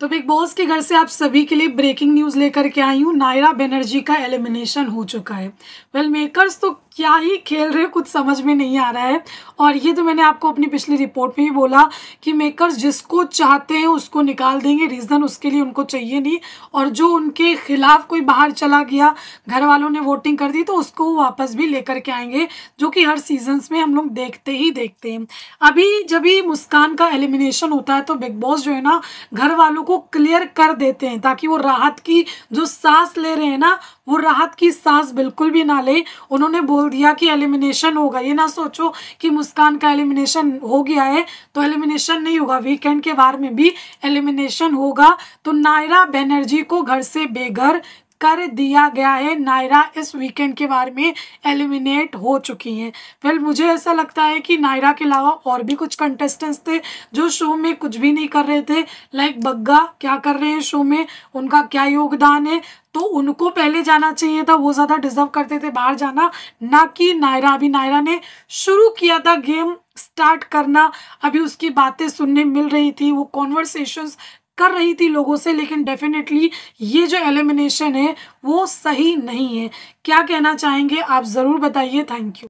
तो big boss के घर से आप सभी के लिए ब्रेकिंग न्यूज़ लेकर के आई हूँ नायरा बनर्जी का एलिमिनेशन हो चुका है वेल well, मेकर्स तो क्या ही खेल रहे कुछ समझ में नहीं आ रहा है और ये तो मैंने आपको अपनी पिछली रिपोर्ट में भी बोला कि मेकर्स जिसको चाहते हैं उसको निकाल देंगे रीज़न उसके लिए उनको चाहिए नहीं और जो उनके खिलाफ कोई बाहर चला गया घर वालों ने वोटिंग कर दी तो उसको वापस भी लेकर के आएंगे जो कि हर सीजन्स में हम लोग देखते ही देखते हैं अभी जब ही मुस्कान का एलिमिनेशन होता है तो बिग बॉस जो है ना घर वालों को क्लियर कर देते हैं ताकि वो राहत की जो सांस ले रहे हैं ना वो राहत की सांस बिल्कुल भी ना ले उन्होंने बोल दिया कि एलिमिनेशन होगा ये ना सोचो कि मुस्कान का एलिमिनेशन हो गया है तो एलिमिनेशन नहीं होगा वीकेंड के बार में भी एलिमिनेशन होगा तो नायरा बनर्जी को घर से बेघर कर दिया गया है नायरा इस वीकेंड के बारे में एलिमिनेट हो चुकी हैं वेल मुझे ऐसा लगता है कि नायरा के अलावा और भी कुछ कंटेस्टेंट्स थे जो शो में कुछ भी नहीं कर रहे थे लाइक बग्गा क्या कर रहे हैं शो में उनका क्या योगदान है तो उनको पहले जाना चाहिए था वो ज़्यादा डिजर्व करते थे बाहर जाना ना कि नायरा अभी नायरा ने शुरू किया था गेम स्टार्ट करना अभी उसकी बातें सुनने मिल रही थी वो कॉन्वर्सेशंस कर रही थी लोगों से लेकिन डेफिनेटली ये जो एलिमिनेशन है वो सही नहीं है क्या कहना चाहेंगे आप ज़रूर बताइए थैंक यू